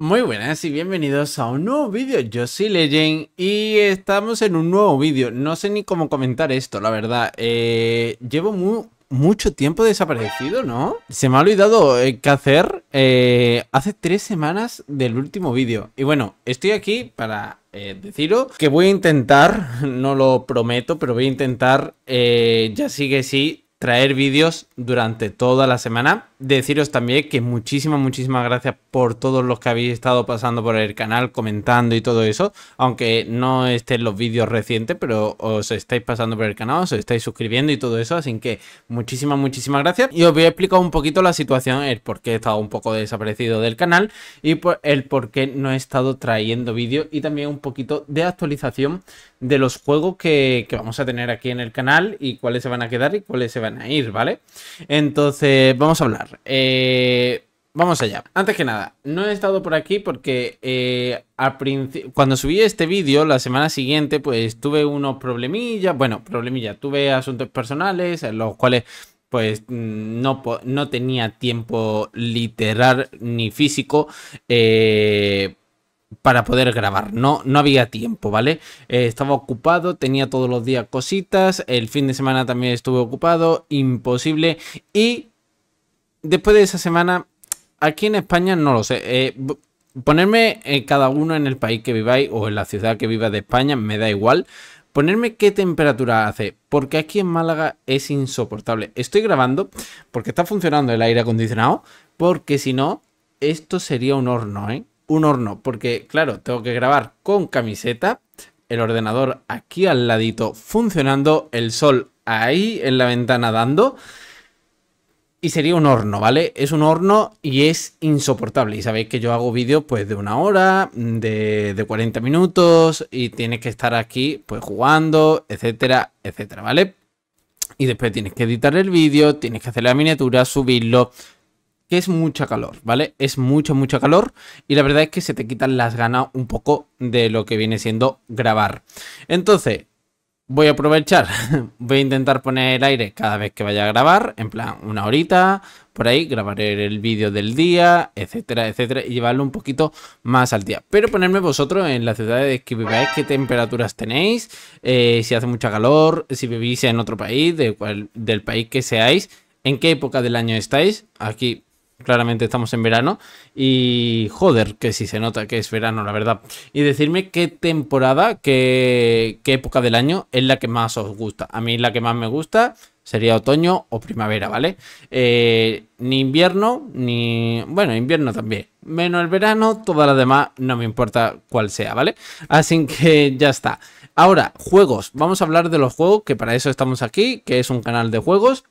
Muy buenas y bienvenidos a un nuevo vídeo, yo soy Legend y estamos en un nuevo vídeo, no sé ni cómo comentar esto, la verdad, eh, llevo mucho tiempo desaparecido, ¿no? Se me ha olvidado eh, qué hacer eh, hace tres semanas del último vídeo. Y bueno, estoy aquí para deciros que voy a intentar, no lo prometo, pero voy a intentar, ya sí que sí, traer vídeos durante toda la semana. Deciros también que muchísimas, muchísimas gracias por todos los que habéis estado pasando por el canal, comentando y todo eso. Aunque no estén los vídeos recientes, pero os estáis pasando por el canal, os estáis suscribiendo y todo eso. Así que muchísimas, muchísimas gracias. Y os voy a explicar un poquito la situación, el por qué he estado un poco desaparecido del canal y el por qué no he estado trayendo vídeos y también un poquito de actualización de los juegos que, que vamos a tener aquí en el canal y cuáles se van a quedar y cuáles se van a ir, ¿vale? Entonces, vamos a hablar. Eh, vamos allá. Antes que nada, no he estado por aquí porque eh, principio cuando subí este vídeo, la semana siguiente, pues tuve unos problemillas. Bueno, problemillas, tuve asuntos personales en los cuales pues mm, no, no tenía tiempo literal ni físico eh, para poder grabar. No, no había tiempo, ¿vale? Eh, estaba ocupado, tenía todos los días cositas, el fin de semana también estuve ocupado, imposible. Y después de esa semana, aquí en España no lo sé. Eh, ponerme eh, cada uno en el país que viváis o en la ciudad que viva de España, me da igual. Ponerme qué temperatura hace, porque aquí en Málaga es insoportable. Estoy grabando porque está funcionando el aire acondicionado, porque si no, esto sería un horno, ¿eh? un horno, porque claro, tengo que grabar con camiseta, el ordenador aquí al ladito funcionando, el sol ahí en la ventana dando. Y sería un horno, ¿vale? Es un horno y es insoportable. Y sabéis que yo hago vídeos pues de una hora, de, 40 minutos y tienes que estar aquí pues jugando, etcétera, etcétera, ¿vale? Y después tienes que editar el vídeo, tienes que hacer la miniatura, subirlo, que es mucha calor, ¿vale? Es mucho, mucho calor y la verdad es que se te quitan las ganas un poco de lo que viene siendo grabar. Entonces, voy a aprovechar, voy a intentar poner el aire cada vez que vaya a grabar, en plan una horita, por ahí, grabaré el vídeo del día, etcétera, etcétera, y llevarlo un poquito más al día. Pero ponerme vosotros en ciudad de que viváis, qué temperaturas tenéis, eh, si hace mucha calor, si vivís en otro país, del país que seáis, en qué época del año estáis, aquí claramente estamos en verano. Y joder, que si se nota que es verano, la verdad. Y decirme qué temporada, qué, qué, época del año es la que más os gusta. A mí la que más me gusta sería otoño o primavera, ¿vale? Eh, ni invierno, ni... Bueno, invierno también. Menos el verano, todas las demás, no me importa cuál sea, ¿vale? Así que ya está. Ahora, juegos. Vamos a hablar de los juegos, que para eso estamos aquí, que es un canal de juegos.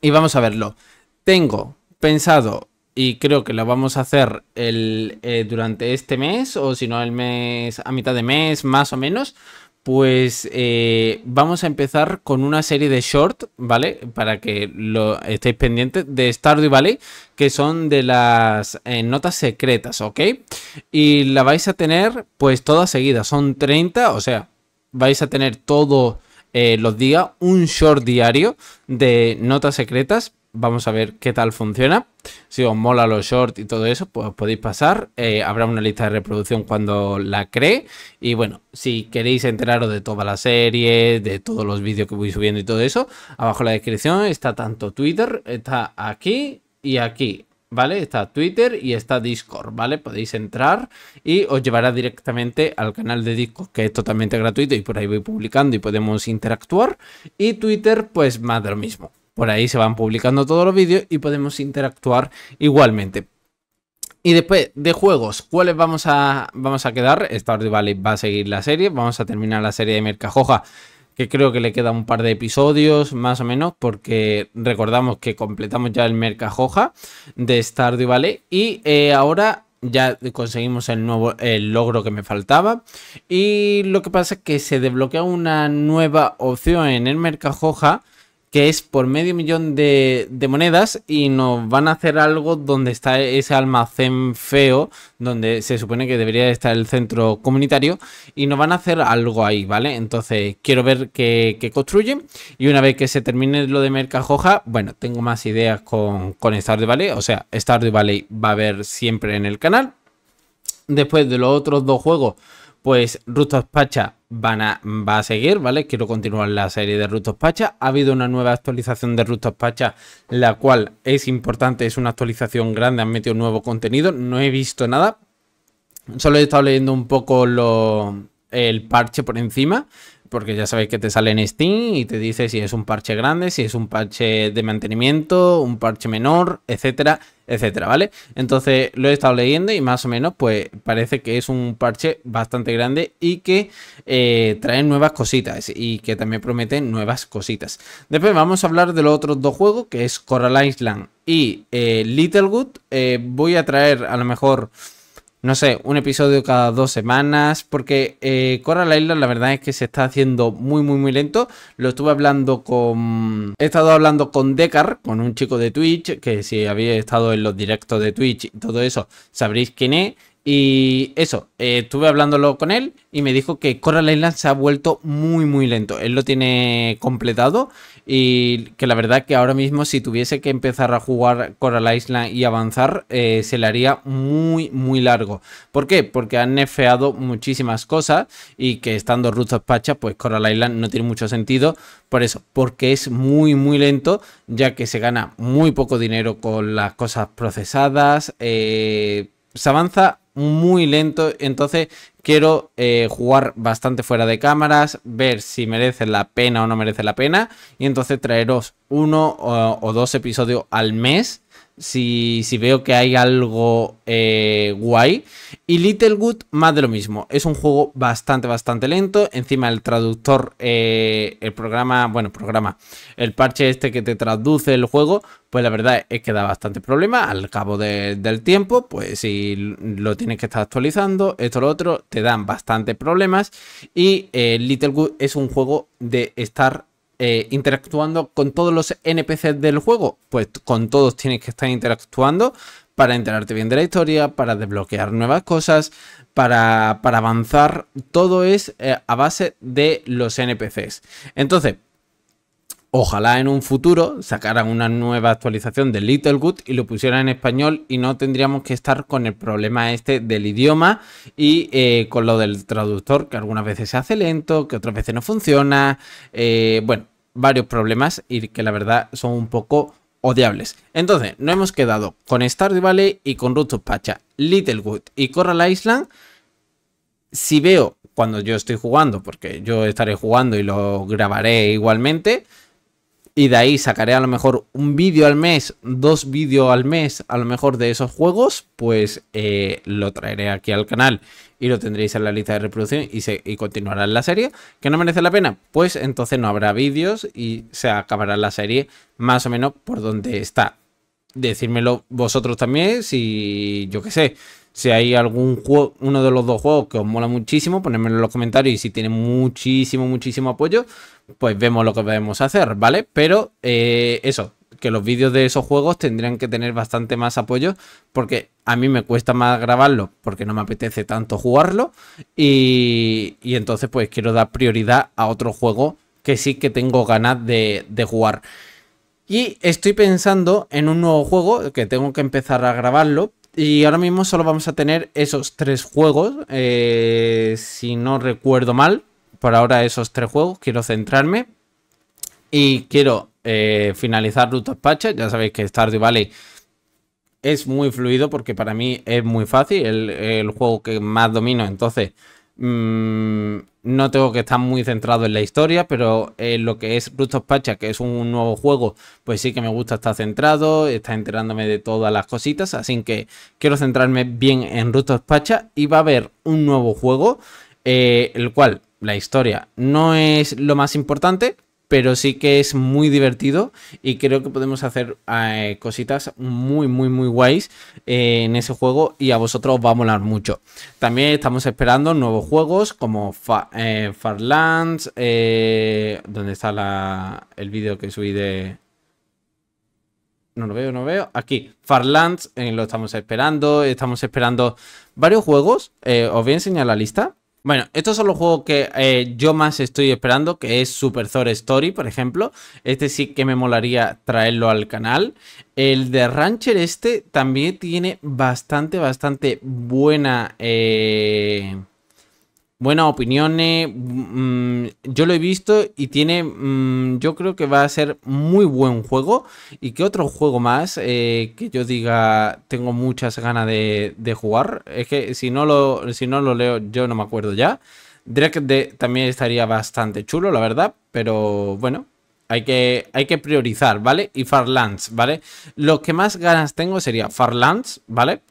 Y vamos a verlo. Tengo pensado y creo que lo vamos a hacer el, eh, durante este mes o si no el mes a mitad de mes más o menos pues eh, vamos a empezar con una serie de short, ¿vale? Para que lo estéis pendientes de Stardew Valley, que son de las eh, notas secretas, ¿ok? Y la vais a tener pues toda seguida son 30, o sea, vais a tener todos los días un short diario de notas secretas vamos a ver qué tal funciona. Si os mola los shorts y todo eso, pues podéis pasar. Eh, habrá una lista de reproducción cuando la cree. Y bueno, si queréis enteraros de toda la serie, de todos los vídeos que voy subiendo y todo eso, abajo en la descripción está tanto Twitter, está aquí y aquí. ¿Vale? Está Twitter y está Discord, ¿vale? Podéis entrar y os llevará directamente al canal de Discord, que es totalmente gratuito y por ahí voy publicando y podemos interactuar. Y Twitter, pues más de lo mismo. Por ahí se van publicando todos los vídeos y podemos interactuar igualmente. Y después de juegos, ¿cuáles vamos a, vamos a quedar? Stardew Valley va a seguir la serie, vamos a terminar la serie de Mercajoja, que creo que le queda un par de episodios más o menos, porque recordamos que completamos ya el Mercajoja de Stardew Valley y eh, ahora ya conseguimos el nuevo el logro que me faltaba y lo que pasa es que se desbloquea una nueva opción en el Mercajoja que es por medio millón de, monedas y nos van a hacer algo donde está ese almacén feo, donde se supone que debería estar el centro comunitario, y nos van a hacer algo ahí, ¿vale? Entonces quiero ver qué, construyen y una vez que se termine lo de Mercajoja, bueno, tengo más ideas con, con de Valley, o sea, Stardew Valley va a haber siempre en el canal. Después de los otros dos juegos pues Rustos Pacha van a, va a seguir, ¿vale? Quiero continuar la serie de Rustos Pacha. Ha habido una nueva actualización de Rustos Pacha, la cual es importante, es una actualización grande, han metido nuevo contenido. No he visto nada, solo he estado leyendo un poco el parche por encima porque ya sabéis que te sale en Steam y te dice si es un parche grande, si es un parche de mantenimiento, un parche menor, etcétera, etcétera, ¿vale? Entonces lo he estado leyendo y más o menos pues parece que es un parche bastante grande y que eh, trae nuevas cositas y que también promete nuevas cositas. Después vamos a hablar de los otros dos juegos que es Coral Island y eh, Littlewood. Eh, voy a traer a lo mejor no sé, un episodio cada dos semanas, porque eh, Coral Island la verdad es que se está haciendo muy, muy, muy lento. Lo estuve hablando con... He estado hablando con Dekar, con un chico de Twitch, que si habéis estado en los directos de Twitch y todo eso, sabréis quién es. Y eso, eh, estuve hablándolo con él y me dijo que Coral Island se ha vuelto muy, muy lento. Él lo tiene completado y que la verdad que ahora mismo si tuviese que empezar a jugar Coral Island y avanzar, eh, se le haría muy, muy largo. ¿Por qué? Porque han nefeado muchísimas cosas y que estando Ruth pachas, pues Coral Island no tiene mucho sentido. Por eso, porque es muy, muy lento, ya que se gana muy poco dinero con las cosas procesadas. Eh, se avanza muy lento, entonces quiero eh, jugar bastante fuera de cámaras, ver si merece la pena o no merece la pena, y entonces traeros uno o dos episodios al mes si, veo que hay algo eh, guay. Y Littlewood, más de lo mismo. Es un juego bastante, bastante lento. Encima el traductor, eh, el programa, bueno, programa, el parche este que te traduce el juego, pues la verdad es que da bastante problema al cabo del tiempo. Pues si lo tienes que estar actualizando, esto lo otro, te dan bastante problemas. Y eh, Littlewood es un juego de estar eh, interactuando con todos los NPCs del juego? Pues con todos tienes que estar interactuando para enterarte bien de la historia, para desbloquear nuevas cosas, para, avanzar. Todo es eh, a base de los NPCs. Entonces, Ojalá en un futuro sacaran una nueva actualización de good y lo pusieran en español y no tendríamos que estar con el problema este del idioma y eh, con lo del traductor que algunas veces se hace lento, que otras veces no funciona. bueno, varios problemas y que la verdad son un poco odiables. Entonces, nos hemos quedado con Stardew Valley y con ruto of Pacha, Littlewood y Corral Island. Si veo cuando yo estoy jugando, porque yo estaré jugando y lo grabaré igualmente, y de ahí sacaré a lo mejor un vídeo al mes, dos vídeos al mes, a lo mejor de esos juegos, pues eh, lo traeré aquí al canal y lo tendréis en la lista de reproducción y, se, y continuará la serie. ¿Que no merece la pena? Pues entonces no habrá vídeos y se acabará la serie más o menos por donde está. Decírmelo vosotros también si yo qué sé si hay algún juego, uno de los dos juegos que os mola muchísimo, ponedmelo en los comentarios y si tiene muchísimo, muchísimo apoyo, pues vemos lo que podemos hacer, ¿vale? Pero eh, eso, que los vídeos de esos juegos tendrían que tener bastante más apoyo porque a mí me cuesta más grabarlo porque no me apetece tanto jugarlo y, entonces pues quiero dar prioridad a otro juego que sí que tengo ganas de jugar. Y estoy pensando en un nuevo juego que tengo que empezar a grabarlo y ahora mismo solo vamos a tener esos tres juegos, eh, si no recuerdo mal, por ahora esos tres juegos, quiero centrarme y quiero eh, finalizar Rutas Patches, ya sabéis que Stardew Valley es muy fluido porque para mí es muy fácil, el, juego que más domino, entonces mm, no tengo que estar muy centrado en la historia, pero lo que es Rust of Pacha, que es un nuevo juego, pues sí que me gusta estar centrado, está enterándome de todas las cositas, así que quiero centrarme bien en Rust Pacha y va a haber un nuevo juego, eh, el cual la historia no es lo más importante, pero sí que es muy divertido y creo que podemos hacer eh, cositas muy, muy, muy guays eh, en ese juego y a vosotros os va a molar mucho. También estamos esperando nuevos juegos como eh, Farlands, donde está el vídeo que subí de, no lo veo, no lo veo. Aquí, Farlands, lo estamos esperando. Estamos esperando varios juegos. os voy a enseñar la lista. Bueno, estos son los juegos que eh, yo más estoy esperando, que es Super Thor Story, por ejemplo. Este sí que me molaría traerlo al canal. El de Rancher este también tiene bastante, bastante buena... Eh, buenas opiniones. Eh, mm, yo lo he visto y tiene, mm, yo creo que va a ser muy buen juego. Y que otro juego más eh, que yo diga tengo muchas ganas de, jugar. Es que si no, lo, si no lo leo, yo no me acuerdo ya. Drake también estaría bastante chulo, la verdad. Pero bueno, hay que, hay que priorizar, ¿vale? Y Farlands, ¿vale? Lo que más ganas tengo sería Farlands, ¿vale?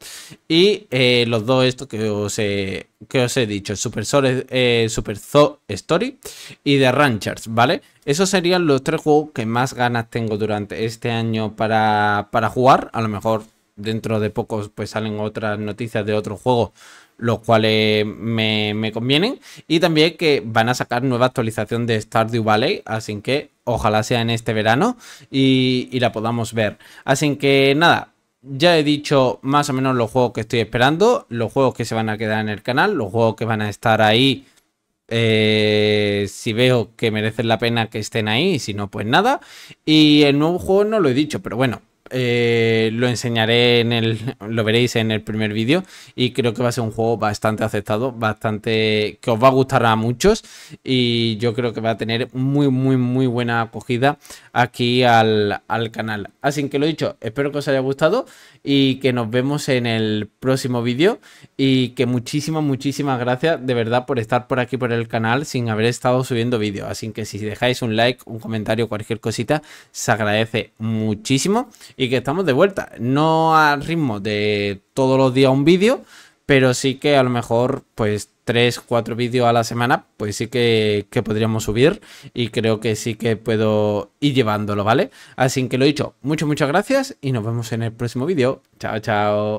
Y eh, los dos estos que os he, que os he dicho, Super, Sol, eh, Super Story y The Ranchers, ¿vale? Esos serían los tres juegos que más ganas tengo durante este año para, para jugar. A lo mejor dentro de pocos pues salen otras noticias de otro juego los cuales me, convienen. Y también que van a sacar nueva actualización de Stardew Valley, así que ojalá sea en este verano y, la podamos ver. Así que nada, ya he dicho más o menos los juegos que estoy esperando, los juegos que se van a quedar en el canal, los juegos que van a estar ahí. Eh, si veo que merecen la pena que estén ahí, y si no, pues nada. Y el nuevo juego no lo he dicho, pero bueno, eh, lo enseñaré en el, lo veréis en el primer vídeo y creo que va a ser un juego bastante aceptado, bastante que os va a gustar a muchos y yo creo que va a tener muy, muy, muy buena acogida aquí al, al canal. Así que lo dicho, espero que os haya gustado y que nos vemos en el próximo vídeo y que muchísimas, muchísimas gracias de verdad por estar por aquí por el canal sin haber estado subiendo vídeos. Así que si dejáis un like, un comentario, cualquier cosita, se agradece muchísimo y que estamos de vuelta. No al ritmo de todos los días un vídeo, pero sí que a lo mejor pues tres, cuatro vídeos a la semana, pues sí que, que, podríamos subir y creo que sí que puedo ir llevándolo, ¿vale? Así que lo dicho, muchas, muchas gracias y nos vemos en el próximo vídeo. Chao, chao.